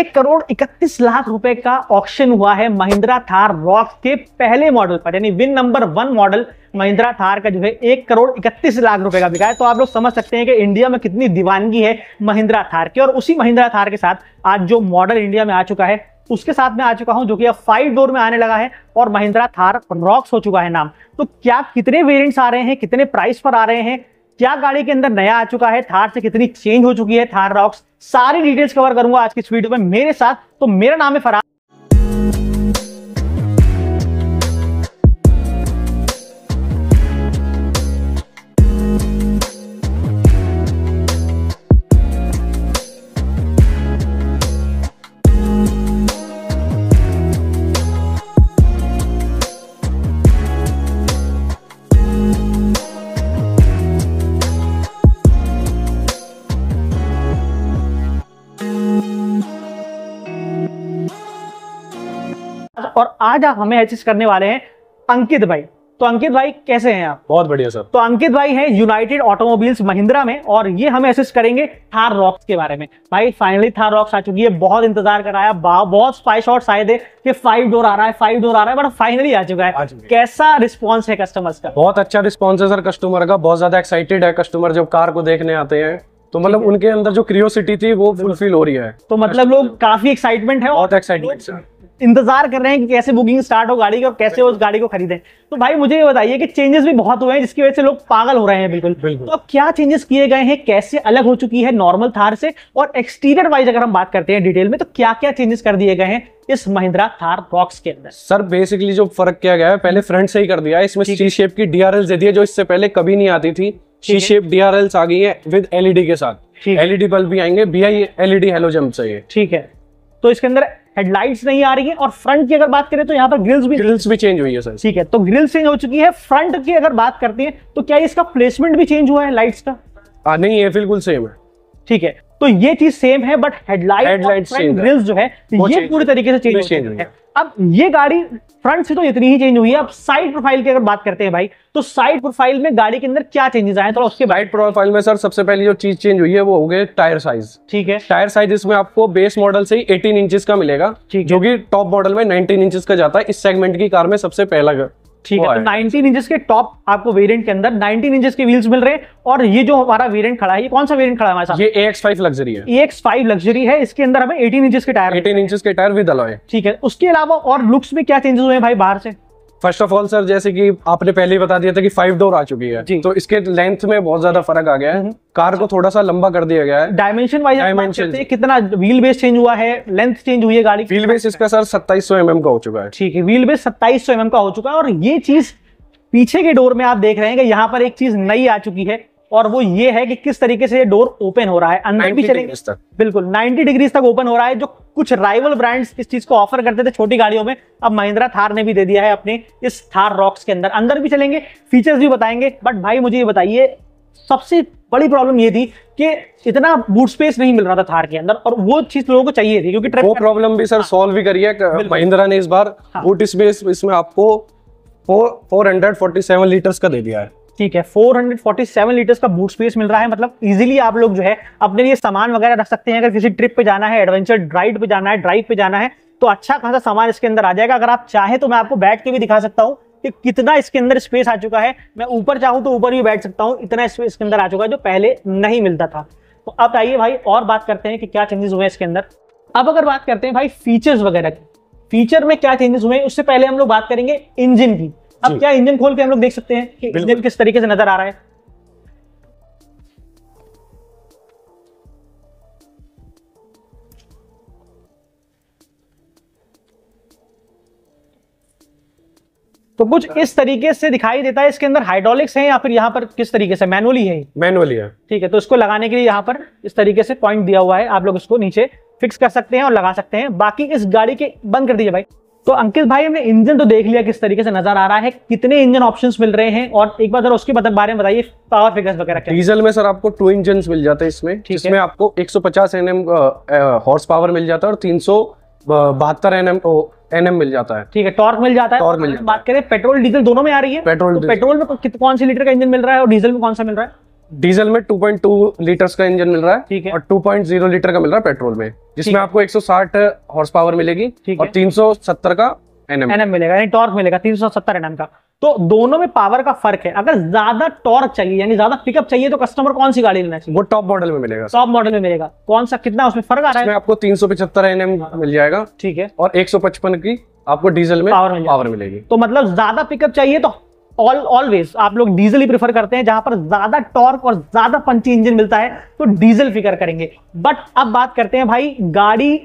एक करोड़ इकतीस लाख रुपए का ऑक्शन हुआ है महिंद्रा थार रॉक के पहले मॉडल पर यानी win number one model Mahindra Thar का जो है एक करोड़ इकतीस लाख रुपए का बिका है तो आप लोग समझ सकते हैं कि इंडिया में कितनी दीवानगी है महिंद्रा थार की और उसी महिंद्रा थार के साथ आज जो मॉडल इंडिया में आ चुका है उसके साथ में आ चुका हूं जो कि अब फाइव डोर में आने लगा है और महिंद्रा थार रॉक्स हो चुका है नाम तो क्या कितने वेरियंट्स आ रहे हैं कितने प्राइस पर आ रहे हैं क्या गाड़ी के अंदर नया आ चुका है थार से कितनी चेंज हो चुकी है थार रॉक्स सारी डिटेल्स कवर करूंगा आज की इस वीडियो में मेरे साथ तो मेरा नाम है फरार आज आप हमें असिस्ट करने वाले हैं अंकित भाई तो अंकित भाई कैसे हैं आप बहुत बढ़िया सर तो अंकित भाई हैं यूनाइटेड ऑटोमोबाइल्स महिंद्रा में और ये हमें असिस्ट करेंगे थार रॉक्स के बारे में भाई फाइनली थार रॉक्स आ चुकी है बहुत इंतजार कराया बहुत स्पाई शॉट शायद है कि फाइव डोर आ रहा है फाइव डोर आ रहा है बट फाइनली आ चुका है कैसा रिस्पॉन्स है कस्टमर्स का बहुत अच्छा रिस्पॉन्स है सर कस्टमर का बहुत ज्यादा एक्साइटेड है कस्टमर जब कार को देखने आते हैं तो मतलब उनके अंदर जो क्रियोसिटी थी वो फुलफिल हो रही है तो मतलब लोग काफी एक्साइटमेंट है बहुत एक्साइटमेंट सर इंतजार कर रहे हैं कि कैसे बुकिंग स्टार्ट हो गाड़ी की और कैसे उस गाड़ी को खरीदें तो भाई मुझे ये बताइए कि चेंजेस भी बहुत हुए हैं जिसकी वजह से लोग पागल हो रहे हैं बिल्कुल, तो अब क्या चेंजेस किए गए हैं कैसे अलग हो चुकी है नॉर्मल थार से और एक्सटीरियर वाइज अगर हम बात करते हैं डिटेल में तो क्या क्या चेंजेस कर दिए गए हैं इस महिंद्रा थार बॉक्स के अंदर सर बेसिकली जो फर्क किया गया है पहले फ्रंट से ही कर दिया इसमें सी शेप की डीआरएल दे दी है जो इससे पहले कभी नहीं आती थी सी शेप डीआरएल्स आ गई है विद एलईडी के साथ एलईडी e बल्ब भी आएंगे बी आई एलईडी हेलोजम से ठीक है तो इसके अंदर हेडलाइट्स नहीं आ रही है और फ्रंट की अगर बात करें तो यहाँ पर ग्रिल्स भी ग्रिल्स भी चेंज हुई है सर ठीक है तो ग्रिल्स चेंज हो चुकी है फ्रंट की अगर बात करते हैं तो क्या इसका प्लेसमेंट भी चेंज हुआ है लाइट्स का आ, नहीं है बिल्कुल सेम है ठीक है तो ये चीज सेम है बट हेडलाइट हेडलाइट ग्रिल्स जो है ये पूरी तरीके से चेंज हो चुकी है अब ये गाड़ी फ्रंट से तो इतनी ही चेंज हुई है अब साइड प्रोफाइल की अगर बात करते हैं भाई तो साइड प्रोफाइल में गाड़ी के अंदर क्या चेंजेस आए थोड़ा उसके साइड प्रोफाइल में सर सबसे पहले जो चीज चेंज हुई है वो हो गए टायर साइज ठीक है टायर साइज इसमें आपको बेस मॉडल से ही 18 इंचेस का मिलेगा जो कि टॉप मॉडल में 19 इंचेस का जाता है इस सेगमेंट की कार में सबसे पहला ठीक है तो 19 इंचेस के टॉप आपको वेरिएंट के अंदर नाइनटीन इंचेस के व्हील्स मिल रहे हैं और ये जो हमारा वेरिएंट खड़ा है ये कौन सा वेरिएंट खड़ा है हमारे साथ लग्जरी है एक्स फाइव लग्जरी है इसके अंदर हमें एटीन इंचेस के टायर एटीन इंचेस के टायर विद अलॉय ठीक है उसके अलावा और लुक्स में क्या चेंजेस हुए हैं भाई बाहर से फर्स्ट ऑफ ऑल सर जैसे कि आपने पहले ही बता दिया था कि फाइव डोर आ चुकी है तो इसके लेंथ में बहुत ज्यादा फर्क आ गया है कार हम्म। को थोड़ा सा लंबा कर दिया गया है डायमेंशन वाइज डायमेंशन कितना व्हील बेस चेंज हुआ है लेंथ चेंज हुई है गाड़ी व्हील बेस इसका सर सत्ताईस सौ एमएम mm का हो चुका है ठीक है व्हील बेस सत्ताईस सौ एमएम mm का हो चुका है और ये चीज पीछे के डोर में आप देख रहे हैं कि यहाँ पर एक चीज नई आ चुकी है और वो ये है कि किस तरीके से ये डोर ओपन हो रहा है अंदर भी चलेंगे तक बिल्कुल 90 डिग्रीज तक ओपन हो रहा है जो कुछ राइवल ब्रांड्स इस चीज को ऑफर करते थे छोटी गाड़ियों में अब महिंद्रा थार ने भी दे दिया है अपने इस थार रॉक्स के अंदर अंदर भी चलेंगे फीचर्स भी बताएंगे बट भाई मुझे ये बताइए सबसे बड़ी प्रॉब्लम ये थी कि इतना बूट स्पेस नहीं मिल रहा था थार के अंदर और वो चीज लोगों को चाहिए थी क्योंकि वो प्रॉब्लम भी सर सॉल्व हाँ। भी करी है महिंद्रा ने इस बार बूट हाँ। स्पेस इसमें आपको 447 लीटर्स का दे दिया है ठीक है 447 लीटर का बूट स्पेस मिल रहा है मतलब इजीली आप लोग जो है अपने लिए सामान वगैरह रख सकते हैं अगर किसी ट्रिप पे जाना है एडवेंचर राइड पे जाना है ड्राइव पे जाना है तो अच्छा खासा सामान इसके अंदर आ जाएगा अगर आप चाहे तो मैं आपको बैठ के भी दिखा सकता हूँ कि कितना इसके अंदर स्पेस आ चुका है मैं ऊपर चाहूँ तो ऊपर भी बैठ सकता हूँ इतना स्पेस इसके अंदर आ चुका है जो पहले नहीं मिलता था तो अब आइए भाई और बात करते हैं कि क्या चेंजेस हुए इसके अंदर अब अगर बात करते हैं भाई फीचर्स वगैरह की फीचर में क्या चेंजेस हुए उससे पहले हम लोग बात करेंगे इंजन की अब क्या इंजन खोल के हम लोग देख सकते हैं कि इंजन किस तरीके से नजर आ रहा है तो कुछ इस तरीके से दिखाई देता है इसके अंदर हाइड्रोलिक्स है या फिर यहाँ पर किस तरीके से मैनुअली है मैनुअली है ठीक है तो इसको लगाने के लिए यहाँ पर इस तरीके से पॉइंट दिया हुआ है आप लोग इसको नीचे फिक्स कर सकते हैं और लगा सकते हैं बाकी इस गाड़ी के बंद कर दीजिए भाई तो अंकित भाई हमने इंजन तो देख लिया किस तरीके से नजर आ रहा है कितने इंजन ऑप्शंस मिल रहे हैं और एक बार उसके बारे में बताइए पावर फिगर्स वगैरह डीजल में सर आपको टू इंजन मिल जाते हैं इसमें इसमें आपको एक सौ एन एम हॉर्स पावर मिल जाता है और तीन सौ बहत्तर एनएम एनएम मिल जाता है ठीक है टॉर्क मिल जाता है टॉर्क मिल जाता है बात करें पेट्रोल डीजल दोनों में आ रही है पेट्रोल तो पेट्रोल में कौन से लीटर का इंजन मिल रहा है और डीजल में कौन सा मिल रहा है डीजल में 2.2 लीटर्स का इंजन मिल रहा है ठीक है और 2.0 लीटर का मिल रहा है पेट्रोल में जिसमें आपको 160 हॉर्स पावर मिलेगी और 370 का एनएम एनएम मिलेगा यानी टॉर्क मिलेगा 370 एनएम का तो दोनों में पावर का फर्क है अगर ज्यादा टॉर्क चाहिए यानी ज्यादा पिकअप चाहिए तो कस्टमर कौन सी गाड़ी लेना चाहिए वो टॉप मॉडल में मिलेगा टॉप मॉडल में मिलेगा कौन सा कितना उसमें फर्क आ रहा है आपको तीन सौ पचहत्तर एनएम हाँ। मिल जाएगा ठीक है और एक सौ पचपन की आपको डीजल में पावर पावर मिलेगी तो मतलब ज्यादा पिकअप चाहिए तो ऑल ऑलवेज आप लोग डीजल ही प्रीफर करते हैं जहां पर ज्यादा टॉर्क और ज्यादा पंची इंजन मिलता है तो डीजल फिकर करेंगे बट अब बात करते हैं भाई गाड़ी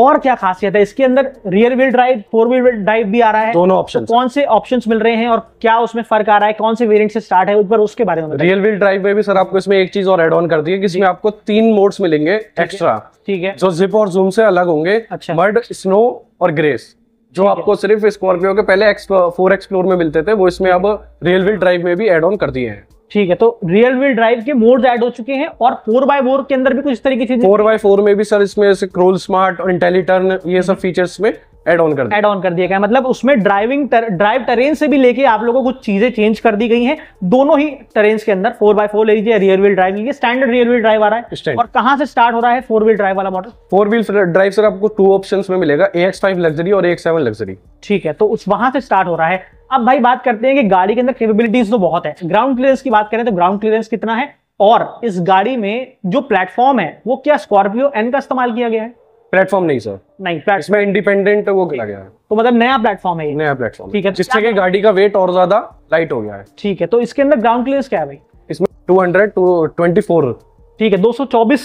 और क्या खासियत है इसके अंदर rear wheel drive four wheel drive भी आ रहा है दोनों ऑप्शन तो कौन से ऑप्शन मिल रहे हैं और क्या उसमें फर्क आ रहा है कौन से वेरिएंट से स्टार्ट है ऊपर उसके बारे में रियल व्हील ड्राइव में भी सर आपको इसमें एक चीज और एड ऑन कर दी है जिसमें आपको तीन मोड्स मिलेंगे एक्स्ट्रा ठीक है जो जिप और जूम से अलग होंगे अच्छा मर्ड स्नो और ग्रेस जो आपको सिर्फ स्कॉर्पियो के पहले एक्स फोर एक्सप्लोर में मिलते थे वो इसमें अब रियल व्हील ड्राइव में भी एड ऑन कर दिए हैं ठीक है तो रियल व्हील ड्राइव के मोड्स ऐड हो चुके हैं और फोर बाय फोर के अंदर भी कुछ इस तरीके की चीजें फोर बाय फोर में भी सर इसमें क्रोल स्मार्ट और इंटेलिटर्न ये सब फीचर्स mm-hmm. में एड ऑन कर एड ऑन कर दिया गया मतलब उसमें ड्राइविंग तर, ड्राइव ट्रेन से भी लेके आप लोगों को कुछ चीजें चेंज कर दी गई हैं दोनों ही ट्रेन के अंदर फोर बाय फोर ले लीजिए रियर व्हील ड्राइव लीजिए स्टैंडर्ड रियर व्हील ड्राइव आ रहा है और कहां से स्टार्ट हो रहा है फोर व्हील ड्राइव वाला model four wheel drive sir आपको टू ऑप्शन में मिलेगा ए एक्स फाइव लग्जरी और ए एक्स सेवन लग्जरी ठीक है तो उस वहां से स्टार्ट हो रहा है अब भाई बात करते हैं कि गाड़ी के अंदर केपेबिलिटीज तो बहुत है ग्राउंड क्लियरेंस की बात करें तो ग्राउंड क्लियरेंस कितना है और इस गाड़ी में जो प्लेटफॉर्म है वो क्या स्कॉर्पियो एन का इस्तेमाल किया गया है प्लेटफॉर्म नहीं सर नहीं इसमें इंडिपेंडेंट वो किया गया है तो मतलब नया प्लेटफॉर्म है नया प्लेटफॉर्म ठीक है तो जिससे कि गाड़ी का वेट और ज्यादा लाइट हो गया है ठीक है तो इसके अंदर ग्राउंड क्लियर क्या है भाई इसमें two hundred two twenty four ठीक है 224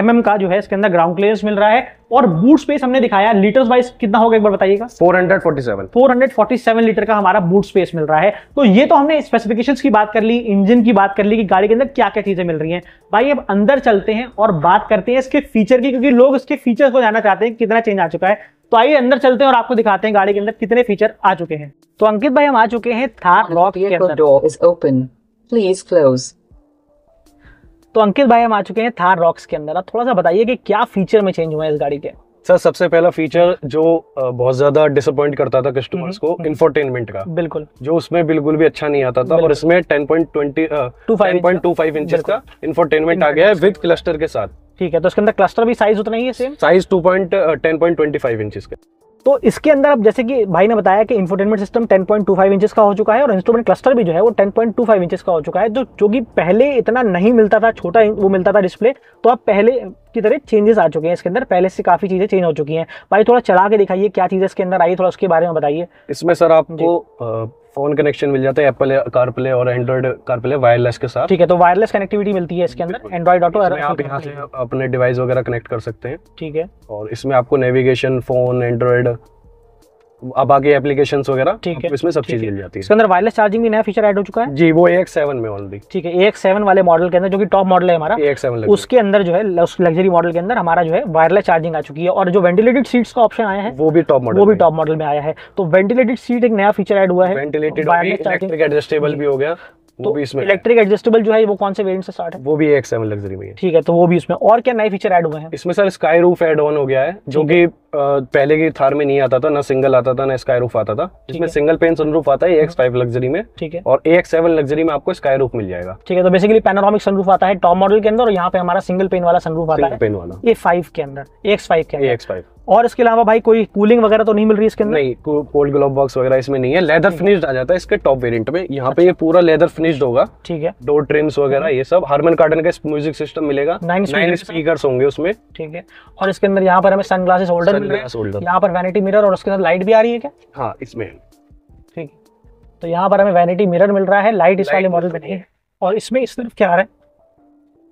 mm का जो है इसके अंदर ग्राउंड क्लियरेंस मिल रहा है और बूट स्पेस हमने दिखाया लीटर्स वाइज कितना होगा एक बार बताइएगा 447 447 लीटर का हमारा बूट स्पेस मिल रहा है तो ये तो हमने स्पेसिफिकेशंस की बात कर ली इंजन की बात कर ली कि गाड़ी के अंदर क्या क्या चीजें मिल रही है भाई अब अंदर चलते हैं और बात करते हैं इसके फीचर की क्योंकि लोग इसके फीचर को जानना चाहते हैं कितना चेंज आ चुका है तो आइए अंदर चलते हैं और आपको दिखाते हैं गाड़ी के अंदर कितने फीचर आ चुके हैं तो अंकित भाई हम आ चुके हैं थार लॉक के अंदर door is open please close तो अंकित भाई हम आ चुके हैं थार रॉक्स के अंदर आप थोड़ा सा बताइए कि क्या फीचर में चेंज हुआ है इस गाड़ी के सर सबसे पहला फीचर जो बहुत ज्यादा डिसअपॉइंट करता था कस्टमर्स हम्म, को इन्फोटेनमेंट हम्म। का बिल्कुल जो उसमें बिल्कुल भी अच्छा नहीं आता था और इसमें टेन पॉइंट 10.25 इंच का इन्फोटेनमेंट आ गया है विद क्लस्टर के साथ ठीक है तो इसके अंदर क्लस्टर भी साइज उतना ही है same size two point point ten 2.10.25 inches का तो इसके अंदर अब जैसे कि भाई ने बताया कि इंफोटेनमेंट सिस्टम 10.25 इंचेस का हो चुका है और इंस्ट्रूमेंट क्लस्टर भी जो है वो 10.25 इंचेस का हो चुका है जो तो जो कि पहले इतना नहीं मिलता था छोटा वो मिलता था डिस्प्ले तो अब पहले की तरह चेंजेस आ चुके हैं इसके अंदर पहले से काफ़ी चीज़ें चेंज हो चुकी हैं भाई थोड़ा चला के दिखाइए क्या चीज़ें इसके अंदर आई थोड़ा उसके बारे में बताइए इसमें सर आपको फोन कनेक्शन मिल जाता है एप्पल प्ले और एंड्रॉइड प्ले वायरलेस के साथ ठीक है तो वायरलेस कनेक्टिविटी मिलती है इसके अंदर एंड्रॉइड ऑटो आप यहाँ से अपने डिवाइस वगैरह कनेक्ट कर सकते हैं ठीक है और इसमें आपको नेविगेशन फोन एंड्रॉइड तो अब आगे एप्लीकेशन वगैरह ठीक है इसमें सब चीज मिल जाती है इसके अंदर वायरलेस चार्जिंग भी नया फीचर ऐड हो चुका है जी वो एक सेवन में ऑलरेडी ठीक है एक सेवन वाले मॉडल के अंदर जो कि टॉप मॉडल है हमारा एक सेवन उसके अंदर जो है लग्जरी मॉडल के अंदर हमारा जो है वायरलेस चार्जिंग आ चुकी है और जो वेंटिलेटेड सीट्स का ऑप्शन आया है वो भी टॉप मॉडल वो भी टॉप मॉडल में आया है तो वेंटिलेटेड सीट एक नया फीचर एड हुआ है वेंटिलेटेड एडजस्टेबल भी हो गया तो वो तो भी इसमें इलेक्ट्रिक एडजस्टेबल जो है वो कौन से वेरिएंट से स्टार्ट है वो भी एक सेवन लग्जरी में है ठीक है तो वो भी इसमें और क्या नए फीचर ऐड हुए हैं इसमें sir sky roof add on हो गया है जो कि पहले की थार में नहीं आता था ना सिंगल आता था ना स्काई रूफ आता था जिसमें सिंगल पेन सनरूफ आता है एक्स फाइव लग्जरी में ठीक है और ए एक्स सेवन लग्जरी में आपको स्काई रूफ मिल जाएगा ठीक है तो बेसिकली पैनोरामिक सनरूफ आता है टॉप मॉडल के अंदर और यहाँ पे हमारा सिंगल पेन वाला सनरूफ आता है पेन वाला ए फाइव के अंदर एक्स फाइव के एक्स फाइव और इसके अलावा भाई कोई कूलिंग वगैरह तो नहीं मिल रही इसके अंदर नहीं कोल्ड ग्लोव बॉक्स वगैरह इसमें नहीं है लेदर फिनिश्ड आ जाता है इसके टॉप वेरिएंट में यहाँ अच्छा। पे ये अच्छा। पूरा लेदर फिनिश्ड होगा ठीक है डोर ट्रिम्स वगैरह हम्म। ये सब हार्मन कार्डन का म्यूजिक सिस्टम मिलेगा नाइन स्पीकर होंगे उसमें ठीक है और इसके अंदर यहाँ पर हमें सन ग्लासेस होल्डर मिल यहाँ पर वैनिटी मिरर और उसके अंदर लाइट भी आ रही है क्या हाँ इसमें ठीक है तो यहाँ पर हमें वैनिटी मिरर मिल रहा है लाइट इस वाले मॉडल में नहीं है और इसमें इस तरफ क्या आ रहा है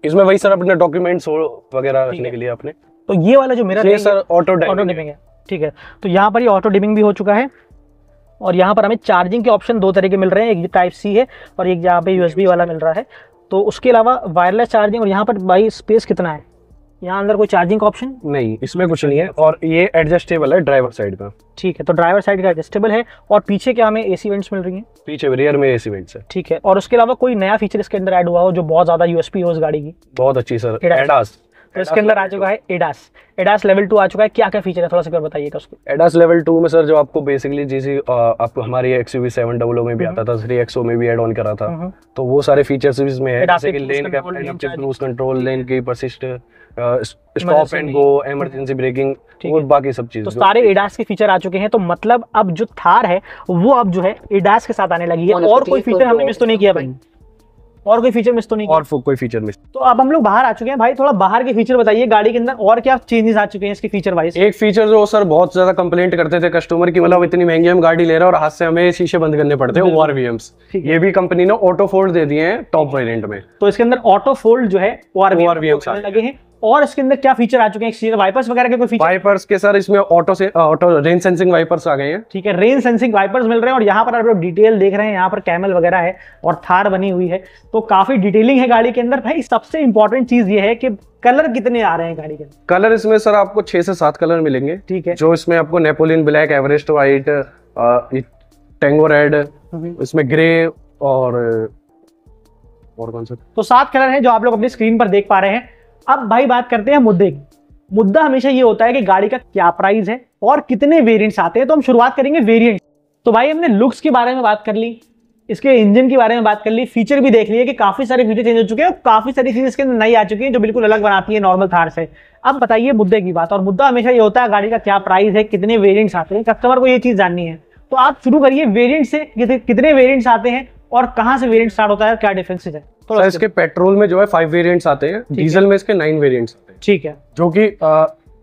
इसमें वही सर अपने डॉक्यूमेंट्स वगैरह रखने के लिए अपने तो ये वाला जो मेरा सर ऑटो ऑटो डिमिंग है ठीक है तो यहाँ पर ये ऑटो डिमिंग भी हो चुका है और यहाँ पर हमें चार्जिंग के ऑप्शन दो तरह के मिल रहे हैं एक टाइप सी है और एक यहाँ पे यूएसबी वाला मिल रहा है तो उसके अलावा वायरलेस चार्जिंग और यहाँ पर भाई स्पेस कितना है यहाँ अंदर कोई चार्जिंग का ऑप्शन नहीं इसमें कुछ नहीं है और ये एडजस्टेबल है ड्राइवर साइड का ठीक है तो ड्राइवर साइड का एडजस्टेबल है और पीछे क्या हमें एसी वेंट्स मिल रही है पीछे रियर में एसी वेंट्स है ठीक है और उसके अलावा कोई नया फीचर इसके अंदर ऐड हुआ हो जो बहुत ज्यादा यूएसपी हो उस गाड़ी की बहुत अच्छी सर एडास तो इसके अंदर आ चुका है एडास एडास लेवल टू आ चुका है क्या क्या फीचर है थोड़ा सा बताइएगा उसको एडास लेवल टू में सर जो आपको बेसिकली जैसे आपको हमारे एक्स यू सेवन डबल में भी हम्म। आता था थ्री एक्सो में भी एड ऑन करा था हम्म। तो वो सारे फीचर्स भी इसमें है जैसे कि लेन cruise control lane keep assist stop and go emergency braking और बाकी सब चीज तो सारे एडास के फीचर आ चुके हैं तो मतलब अब जो थार है वो अब जो है एडास के साथ आने लगी है और कोई फीचर हमने मिस तो नहीं किया भाई और कोई फीचर मिस तो नहीं और कोई फीचर मिस तो अब हम लोग बाहर आ चुके हैं भाई थोड़ा बाहर के फीचर बताइए गाड़ी के अंदर और क्या चेंजेस आ चुके हैं इसके फीचर वाइज एक फीचर जो सर बहुत ज्यादा कंप्लेंट करते थे कस्टमर की मतलब इतनी महंगी हम गाड़ी ले रहे हैं और हाथ से हमें शीशे बंद करने पड़ते हैं ओआरवीएम्स ये भी कंपनी ने ऑटो फोल्ड दे दिए हैं टॉप वेरियंट में तो इसके अंदर ऑटो फोल्ड जो है लगे हैं और इसके अंदर क्या फीचर आ चुके हैं वाइपर्स वगैरह के कोई फीचर वाइपर्स के सर इसमें ऑटो से ऑटो रेन सेंसिंग वाइपर्स आ गए हैं ठीक है रेन सेंसिंग वाइपर्स मिल रहे हैं और यहाँ पर आप लोग डिटेल देख रहे हैं यहाँ पर कैमल वगैरह है और थार बनी हुई है तो काफी डिटेलिंग है गाड़ी के अंदर भाई सबसे इंपॉर्टेंट चीज ये है कि कलर कितने आ रहे हैं गाड़ी के अंदर कलर इसमें सर आपको छह से सात कलर मिलेंगे ठीक है जो इसमें आपको Napoleon black Everest white tango red इसमें ग्रे और और कौन सा तो सात कलर हैं जो आप लोग अपनी स्क्रीन पर देख पा रहे हैं अब भाई बात करते हैं मुद्दे की मुद्दा हमेशा ये होता है कि गाड़ी का क्या प्राइस है और कितने वेरियंट्स आते हैं तो हम शुरुआत करेंगे वेरियंट तो भाई हमने लुक्स के बारे में बात कर ली इसके इंजन के बारे में बात कर ली फीचर भी देख लिए कि काफी सारे फीचर चेंज हो चुके हैं और काफी सारी चीजें इसके अंदर नई आ चुकी हैं जो बिल्कुल अलग बनाती है नॉर्मल थार से अब बताइए मुद्दे की बात और मुद्दा हमेशा ये होता है गाड़ी का क्या प्राइस है कितने वेरियंट्स आते हैं कस्टमर को ये चीज जाननी है तो आप शुरू करिए वेरियंट से कितने वेरियंट्स आते हैं और कहाँ से वेरियंट स्टार्ट होता है क्या डिफरेंसेज है थोड़ा इसके पेट्रोल में जो है फाइव वेरियंट्स आते हैं डीजल में इसके नाइन वेरियंट्स आते हैं ठीक है जो की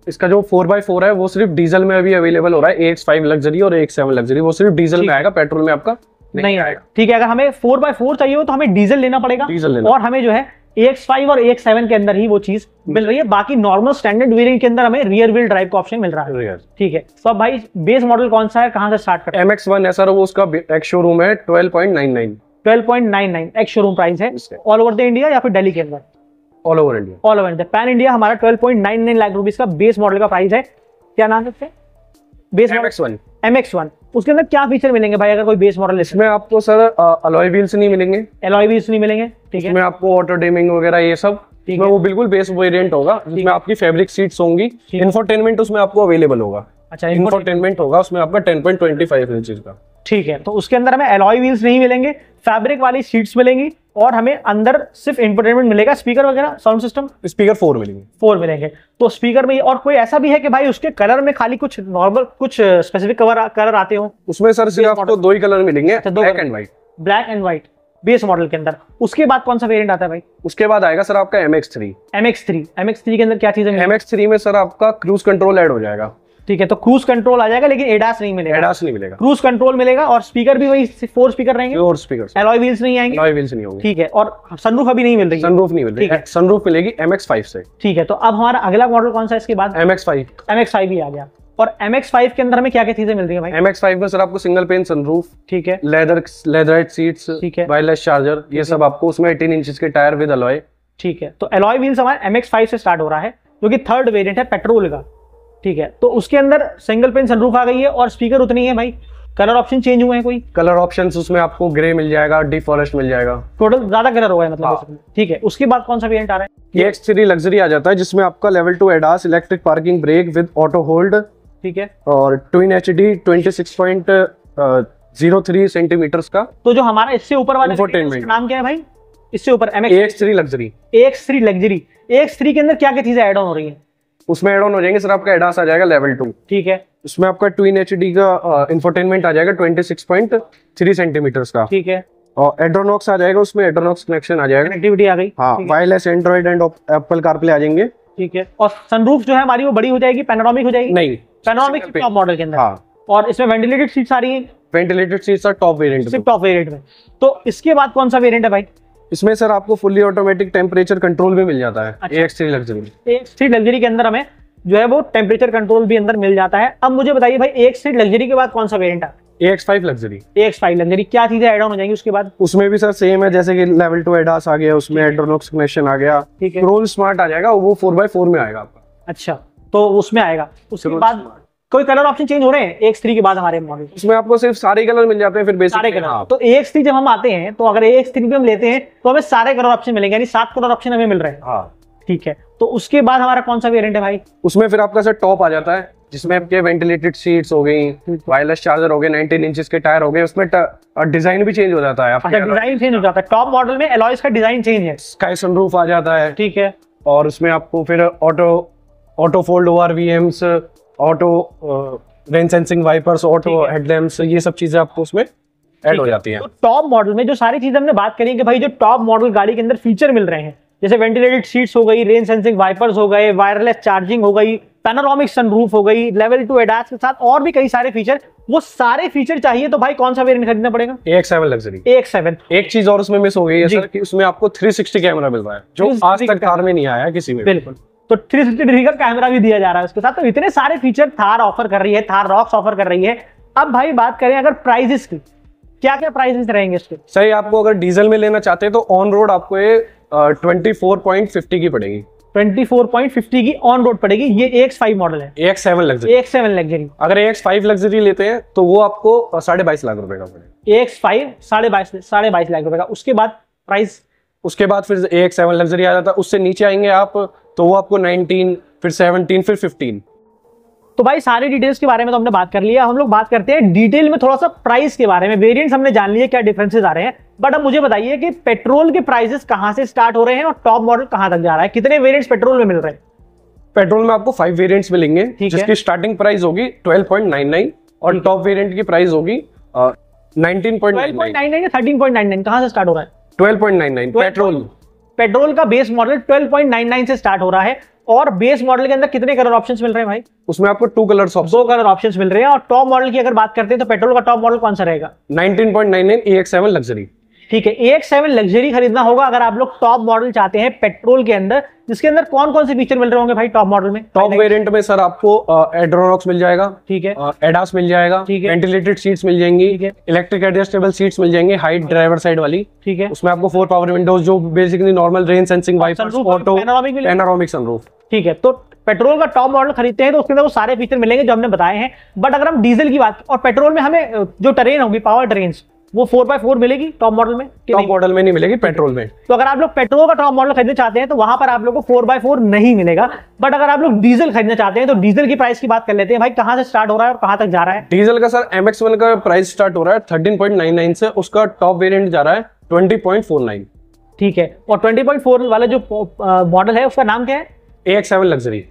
इसका जो फोर बाई फोर है वो सिर्फ डीजल में अभी अवेलेबल हो रहा है एक्स फाइव लग्जरी और एक्स सेवन लग्जरी वो सिर्फ डीजल में आएगा पेट्रोल में आपका नहीं, नहीं आएगा ठीक है अगर हमें फोर बाय फोर चाहिए हो तो हमें डीजल लेना पड़ेगा डीजल लेना और हमें जो है एक्स फाइव और एक्स सेवन के अंदर ही वो चीज मिल रही है बाकी नॉर्मल स्टैंडर्ड वेरियंट के अंदर हमें रियर व्हील ड्राइव का ऑप्शन मिल रहा है ठीक है सब भाई बेस मॉडल कौन सा है कहाँ से स्टार्ट कर एम एक्स वन ऐसा उसका एक्स शोरूम है twelve point nine nine 12.99 ex showroom price है ऑल ओवर द इंडिया या फिर दिल्ली के अंदर all over India all over India pan India हमारा 12.99 लाख रुपीस का बेस मॉडल का प्राइस है क्या नाम रखते हैं बेस MX1 MX1 उसके अंदर क्या फीचर मिलेंगे भाई अगर कोई बेस मॉडल इसमें आपको सर अलॉय व्हील्स नहीं मिलेंगे अलॉय व्हील्स नहीं मिलेंगे ठीक है इसमें आपको वाटर डिमिंग वगैरह ये सब वो बिल्कुल बेस वेरिएंट होगा जिसमें आपकी फैब्रिक सीट्स होंगी इंफोटेनमेंट उसमें आपको अवेलेबल होगा अच्छा इंफोटेनमेंट होगा उसमें आपका 10.25 इंच का ठीक है तो उसके अंदर हमें एलॉय व्हील्स नहीं मिलेंगे फैब्रिक वाली सीट्स मिलेंगी और हमें अंदर सिर्फ इंटरटेनमेंट मिलेगा स्पीकर वगैरह साउंड सिस्टम स्पीकर फोर मिलेंगे फोर मिलेंगे तो स्पीकर में और कोई ऐसा भी है कि भाई उसके कलर में खाली कुछ नॉर्मल कुछ स्पेसिफिक कवर कलर आते हो उसमें सर सिर्फ आपको दो ही कलर मिलेंगे black and white black and white base model के अंदर उसके बाद कौन सा वेरिएंट आता है भाई उसके बाद आएगा सर आपका एम एक्स थ्री के अंदर क्या चीज है थ्री में सर आपका क्रूज कंट्रोल ऐड हो जाएगा ठीक है तो क्रूज कंट्रोल आ जाएगा लेकिन एडास नहीं मिलेगा एडास नहीं मिलेगा क्रूज कंट्रोल मिलेगा और स्पीकर भी वही फोर स्पीकर रहेंगे फोर स्पीकर एलॉय व्हील्स नहीं आएंगे एलॉय व्हील्स नहीं होंगे ठीक है और सनरूफ अभी नहीं मिल रही सनरूफ नहीं मिल रही है सनरूफ मिलेगी फाइव से ठीक है तो अब हमारा अगला मॉडल कौन सा है इसके बाद फाइव एमएक्स फाइव ही आ गया और MX5 के अंदर हमें क्या क्या चीजें मिल रही है भाई MX5 में सर आपको सिंगल पेन सनरूफ ठीक है लेदर लेदर सीट्स ठीक है वायरलेस चार्जर ये सब आपको उसमें 18 इंच के टायर विद अलॉय ठीक है तो अलॉय व्हील्स हमारे MX5 से स्टार्ट हो रहा है जो कि थर्ड वेरिएंट है पेट्रोल का ठीक है तो उसके अंदर सिंगल पेन सनरूफ आ गई है और स्पीकर उतनी है भाई कलर ऑप्शन चेंज हुए हैं कोई कलर ऑप्शंस उसमें आपको ग्रे मिल जाएगा डी फॉरेस्ट मिल जाएगा टोटल ज्यादा कलर हुआ है मतलब हाँ। ठीक है उसके बाद कौन सा वेरिएंट आ रहा है ये एक्स थ्री लग्जरी आ जाता है जिसमें आपका level two ADAS electric parking brake with auto hold ठीक है और twin H D twenty six point zero three centimetre का तो जो हमारा इससे ऊपर वाला नाम क्या है भाई इससे ऊपर X three luxury X three luxury X three के अंदर क्या क्या चीजें एड ऑन हो रही है उसमें एड ऑन हो जाएंगे सर आपका एडास आ जाएगा लेवल टू ठीक है उसमें आपका ट्विन एच का इंफोटेनमेंट आ जाएगा twenty six point three centimetre का ठीक है और एड्रोनॉक्स आ जाएगा उसमें एड्रोनॉक्स कनेक्शन आ जाएगा कनेक्टिविटी आ गई हाँ wireless Android and Apple CarPlay आ जाएंगे ठीक है और सनरूफ जो है हमारी वो बड़ी हो जाएगी पैनोरामिक हो जाएगी नहीं पैनोरामिक टॉप मॉडल के अंदर हाँ और इसमें वेंटिलेटेड सीट्स आ रही है वेंटिलेटेड सीट्स टॉप वेरिएंट सिर्फ टॉप वेरिएंट में तो इसके बाद कौन सा वेरिएंट है भाई इसमें सर आपको फुल्ली ऑटोमेटिक टेम्परेचर कंट्रोल भी मिल जाता है लग्जरी अच्छा। के अंदर हमें जो है वो टेम्परेचर कंट्रोल भी अंदर मिल जाता है अब मुझे बताइए भाई एक सीट लग्जरी के बाद कौन सा वेरियंट है X five luxury X five luxury क्या चीजें एड ऑन हो जाएंगी उसके बाद उसमें भी सर सेम है जैसे कि लेवल टू एडास आ गया उसमें एड्रोनोक्स कनेक्शन आ गया क्रोल स्मार्ट आ जाएगा वो फोर बाई फोर में आएगा आपका अच्छा तो उसमें आएगा उसके बाद कोई कलर ऑप्शन चेंज हो रहे हैं एक्स थ्री के बाद हमारे मॉडल उसमें आपको सिर्फ सारे कलर मिल जाते हैं फिर बेसिक सारे कलर हाँ। तो एक्स थ्री जब हम आते हैं तो अगर एक्स थ्री हम लेते हैं तो हमें सारे कलर ऑप्शन मिलेंगे यानी सात कलर ऑप्शन हमें मिल रहे हैं हाँ। ठीक है तो उसके बाद हमारा कौन सा वेरियंट है भाई उसमें फिर आपका सर टॉप आ जाता है जिसमें आपके वेंटिलेटेड सीट्स हो गई वायरलेस हम्म। चार्जर हो गए 19 इंच के टायर हो गए उसमें डिजाइन भी चेंज हो जाता है आपका डिजाइन चेंज हो जाता है टॉप मॉडल में एलॉयस का डिजाइन चेंज है स्काई सनरूफ आ जाता है ठीक है और उसमें आपको फिर auto auto fold O R V Ms auto rain sensing wipers auto headlamps ये सब चीजें आपको उसमें ऐड हो जाती है तो टॉप मॉडल में जो सारी चीजें हमने बात करी कि भाई जो टॉप मॉडल गाड़ी के अंदर फीचर मिल रहे हैं जैसे वेंटिलेटेड सीट्स हो गई रेन सेंसिंग वाइपर्स हो गए वायरलेस चार्जिंग हो गई पैनोरामिक सनरूफ हो गई लेवल टू एडास के साथ और भी कई सारे फीचर वो सारे फीचर चाहिए तो भाई कौन सा वेरिएंट खरीदना पड़ेगा एक सेवन लग्जरी एक सेवन एक चीज और उसमें मिस हो गई है सर कि उसमें आपको 360 कैमरा मिल रहा है जो आज तक कार में नहीं आया किसी में बिल्कुल तो थ्री सिक्सटी डिग्री का कैमरा भी दिया जा रहा है उसके साथ तो इतने सारे फीचर थार ऑफर कर रही है थार रॉक्स ऑफर कर रही है अब भाई बात करें अगर प्राइजेस की क्या क्या प्राइजेस रहेंगे इसके सही आपको अगर डीजल में लेना चाहते हैं तो ऑन रोड आपको ये ट्वेंटी की पड़ेगी 24.50 की ऑन रोड पड़ेगी ये एक्स फाइव मॉडल है X seven luxury X seven luxury अगर एक्स फाइव लग्जरी लेते हैं तो वो आपको साढ़े बाईस लाख रुपए का पड़ेगा एक्स फाइव साढ़े बाईस साढ़े बाईस लाख रुपए का उसके बाद प्राइस उसके बाद फिर ए एक्स सेवन लग्जरी आ जाता है उससे नीचे आएंगे आप तो वो आपको 19 फिर 17 फिर 15 तो भाई सारे डिटेल्स के बारे में तो हमने बात कर लिया हम लोग बात करते हैं डिटेल में थोड़ा सा प्राइस के बारे में वेरिएंट्स हमने जान लिया क्या डिफरेंसेस आ रहे हैं बट अब मुझे बताइए कि पेट्रोल के प्राइसेस कहां से स्टार्ट हो रहे हैं और टॉप मॉडल कहां तक जा रहा है कितने वेरिएंट्स पेट्रोल में मिल रहे हैं पेट्रोल में आपको फाइव वेरियंट्स मिलेंगे जिसकी स्टार्टिंग प्राइस होगी ट्वेल्व और टॉप वेरियंट की प्राइस होगी nineteen point nine nine thirteen point nine nine कहाँ से स्टार्ट हो रहा है 12.99 पेट्रोल पेट्रोल का बेस मॉडल 12.99 से स्टार्ट हो रहा है और बेस मॉडल के अंदर कितने कलर ऑप्शन मिल रहे हैं भाई उसमें आपको टू कलर दो कलर ऑप्शन मिल रहे हैं और टॉप मॉडल की अगर बात करते हैं तो पेट्रोल का टॉप मॉडल कौन सा रहेगा नाइनटीन पॉइंट लग्जरी ठीक है एक सेवन लग्जरी खरीदना होगा अगर आप लोग टॉप मॉडल चाहते हैं पेट्रोल के अंदर जिसके अंदर कौन कौन से फीचर मिल रहे होंगे भाई टॉप मॉडल में टॉप वेरिएंट में सर आपको एड्रोनॉक्स मिल जाएगा ठीक है एडास मिल जाएगा ठीक है वेंटिलेटेड सीट्स मिल जाएंगी इलेक्ट्रिक एडजस्टेबल सीट्स मिल जाएंगे हाइट ड्राइवर साइड वाली ठीक है उसमें आपको फोर पावर विंडोज जो basically normal rain sensing wiper auto sunroof ठीक है तो पेट्रोल का टॉप मॉडल खरीदते हैं तो उसके अंदर वो सारे फीचर मिलेंगे जो हमने बताए हैं बट अगर हम डीजल की बात और पेट्रोल में हमें जो ट्रेन होगी पावर ट्रेन वो फोर बाय फोर मिलेगी टॉप मॉडल में टॉप मॉडल में नहीं मिलेगी पेट्रोल में तो अगर आप लोग पेट्रोल का टॉप मॉडल खरीदना चाहते हैं तो वहां पर आप लोग को फोर बाय फोर नहीं मिलेगा बट अगर आप लोग डीजल खरीदना चाहते हैं तो डीजल की प्राइस की बात कर लेते हैं भाई कहां से स्टार्ट हो रहा है और कहां तक जा रहा है डीजल का सर एम एक्स वन का प्राइस स्टार्ट हो रहा है थर्टीन पॉइंट नाइन नाइन से उसका टॉप वेरियंट जा रहा है ट्वेंटी पॉइंट फोर नाइन ठीक है और ट्वेंटी पॉइंट फोर वाला जो मॉडल है उसका नाम क्या है लग्जरी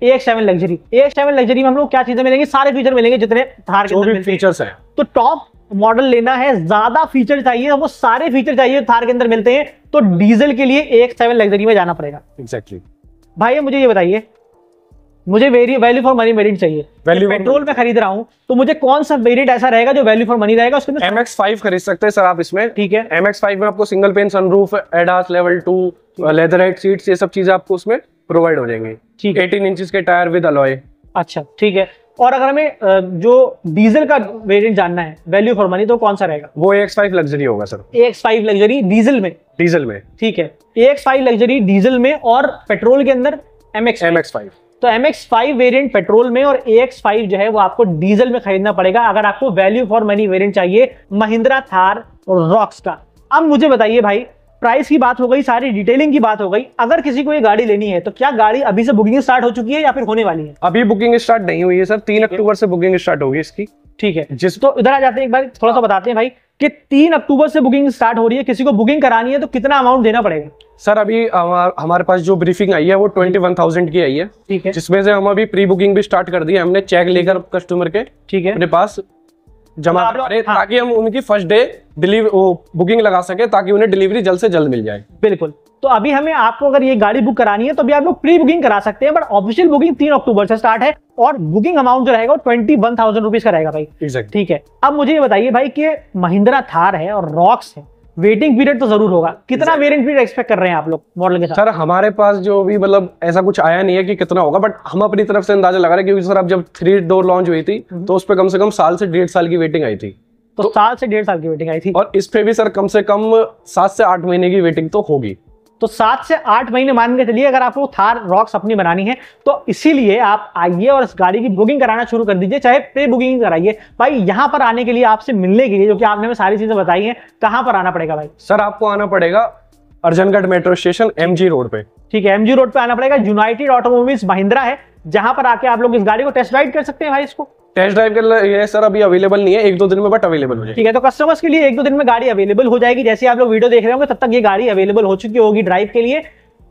में हम लोग क्या चीजें सारे फीचर मिलेंगे जितने थार के अंदर फीचर्स तो टॉप मॉडल लेना है ज्यादा फीचर चाहिए वो सारे फीचर चाहिए थार के अंदर मिलते हैं तो डीजल के लिए एक लग्जरी में जाना पड़ेगा एग्जैक्टली भाई मुझे ये बताइए मुझे वैल्यू फॉर मनी वेरियंट चाहिए पेट्रोल में खरीद रहा हूँ तो मुझे कौन सा वेरियंट ऐसा रहेगा जो वैल्यू फॉर मनी रहेगा उसके खरीद सकते हैं सर आप इसमें ठीक है एम एक्स फाइव में आपको single pane sunroof ADAS level two leather head seats ये सब चीजें आपको उसमें प्रोवाइड हो जाएंगे ठीक एटीन इंच के टायर विद अलॉय अच्छा ठीक है और अगर हमें जो डीजल का वेरिएंट जानना है वैल्यू फॉर मनी तो कौन सा रहेगा वो एक्स फाइव लग्जरी होगा sir X five luxury diesel में डीजल में ठीक है एक्स फाइव लग्जरी डीजल में और पेट्रोल के अंदर M X M X five तो M X five variant petrol में और एक्स फाइव जो है वो आपको डीजल में खरीदना पड़ेगा अगर आपको वैल्यू फॉर मनी वेरियंट चाहिए महिंद्रा थार और रॉक्स का अब मुझे बताइए भाई प्राइस की बात हो गई सारी डिटेलिंग की बात हो गई अगर किसी को ये गाड़ी लेनी है तो क्या गाड़ी अभी से बुकिंग स्टार्ट हो चुकी है या फिर होने वाली है अभी बुकिंग स्टार्ट नहीं हुई है सर तीन अक्टूबर से बुकिंग स्टार्ट होगी इसकी ठीक है जिस तो इधर आ जाते हैं एक बार थोड़ा सा बताते हैं भाई कि तीन अक्टूबर से बुकिंग स्टार्ट हो रही है किसी को बुकिंग करानी है तो कितना अमाउंट देना पड़ेगा सर अभी हमार, हमारे पास जो ब्रीफिंग आई है वो ट्वेंटी वन थाउजेंड की आई है ठीक है जिसमें से हम अभी प्री बुकिंग भी स्टार्ट कर दी है हमने चेक लेकर कस्टमर के ठीक है अपने पास जमा तो करें हाँ। ताकि हम उनकी फर्स्ट डे डिलीवर बुकिंग लगा सके ताकि उन्हें डिलीवरी जल्द से जल्द मिल जाए बिल्कुल तो अभी हमें आपको अगर ये गाड़ी बुक करानी है तो अभी आप लोग प्री बुकिंग करा सकते हैं बट ऑफिशियल बुकिंग तीन अक्टूबर से स्टार्ट है और बुकिंग अमाउंट जो रहेगा वो ट्वेंटी वन थाउजेंड रुपीज का रहेगा भाई exactly. ठीक है अब मुझे ये बताइए भाई कि महिंद्रा थार है और रॉक्स है वेटिंग पीरियड तो जरूर होगा कितना वेटिंग पीरियड एक्सपेक्ट कर रहे हैं आप लोग मॉडल के साथ सर हमारे पास जो भी मतलब ऐसा कुछ आया नहीं है कि कितना होगा बट हम अपनी तरफ से अंदाजा लगा रहे हैं क्योंकि सर अब जब थ्री डोर लॉन्च हुई थी हम्म। तो उस पर कम से कम साल से डेढ़ साल की वेटिंग आई थी तो, तो साल से डेढ़ साल की वेटिंग आई थी और इस पे भी सर कम से कम सात से आठ महीने की वेटिंग तो होगी तो सात से आठ महीने मान के चलिए अगर आपको थार रॉक्स अपनी बनानी है तो इसीलिए आप आइए और इस गाड़ी की बुकिंग कराना शुरू कर दीजिए चाहे प्री बुकिंग कराइए भाई यहाँ पर आने के लिए आपसे मिलने के लिए जो कि आपने हमें सारी चीजें बताई हैं कहाँ पर आना पड़ेगा भाई सर आपको आना पड़ेगा Arjangarh metro station M road पे ठीक है एमजी रोड पे आना पड़ेगा यूनाइटेड ऑटोमोबाइल्स महिंद्रा है जहां पर आके आप लोग इस गाड़ी को टेस्ट राइड कर सकते हैं भाई इसको टेस्ट ड्राइव कर ये सर अभी अवेलेबल नहीं है एक दो दिन में बट अवेलेबल हो जाएगी ठीक है तो कस्टमर्स के लिए एक दो दिन में गाड़ी अवेलेबल हो जाएगी जैसे आप लोग वीडियो देख रहे होंगे तब तक ये गाड़ी अवेलेबल हो चुकी होगी ड्राइव के लिए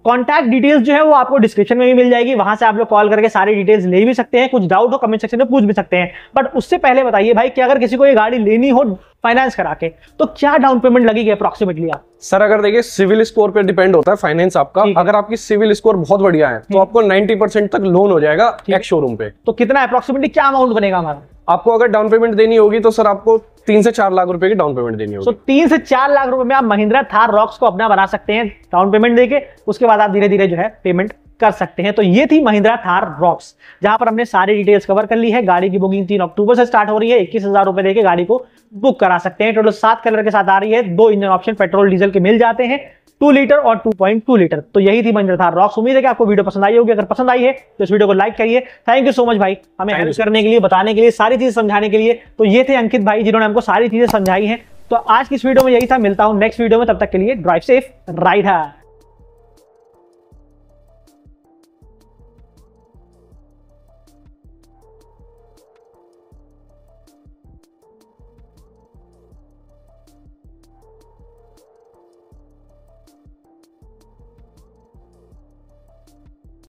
कॉन्टैक्ट डिटेल्स जो है वो आपको डिस्क्रिप्शन में भी मिल जाएगी वहां से आप लोग कॉल करके सारी डिटेल्स ले भी सकते हैं कुछ डाउट हो कमेंट सेक्शन में पूछ भी सकते हैं बट उससे पहले बताइए भाई कि अगर किसी को ये गाड़ी लेनी हो फाइनेंस करा के तो क्या डाउन पेमेंट लगेगी अप्रोक्सीमेटली आप सर अगर देखिए सिविल स्कोर पे डिपेंड होता है फाइनेंस आपका अगर आपकी सिविल स्कोर बहुत बढ़िया है तो आपको नाइनटी परसेंट तक लोन हो जाएगा एक शोरूम पे तो कितना अप्रोक्सीमेटली क्या अमाउंट बनेगा हमारा आपको अगर डाउन पेमेंट देनी होगी तो सर आपको तीन से चार लाख रुपए की डाउन पेमेंट देनी होगी तो तीन से चार लाख रुपए में आप महिंद्रा थार रॉक्स को अपना बना सकते हैं डाउन पेमेंट देके उसके बाद आप धीरे धीरे जो है पेमेंट कर सकते हैं तो ये थी महिंद्रा थार रॉक्स जहां पर हमने सारी डिटेल्स कवर कर ली है गाड़ी की बुकिंग तीन अक्टूबर से स्टार्ट हो रही है इक्कीस हजार रुपए देकर गाड़ी को बुक करा सकते हैं टोटल सात कलर के साथ आ रही है दो इंजन ऑप्शन पेट्रोल डीजल के मिल जाते हैं टू लीटर और टू पॉइंट टू लीटर तो यही थी मंजर था रॉक्स उम्मीद है कि आपको वीडियो पसंद आई होगी अगर पसंद आई है तो इस वीडियो को लाइक करिए थैंक यू सो मच भाई हमें हेल्प करने के लिए बताने के लिए सारी चीजें समझाने के लिए तो ये थे अंकित भाई जिन्होंने हमको सारी चीजें समझाई है तो आज की इस वीडियो में यही था मिलता हूं नेक्स्ट वीडियो में तब तक के लिए ड्राइव सेफ राइड है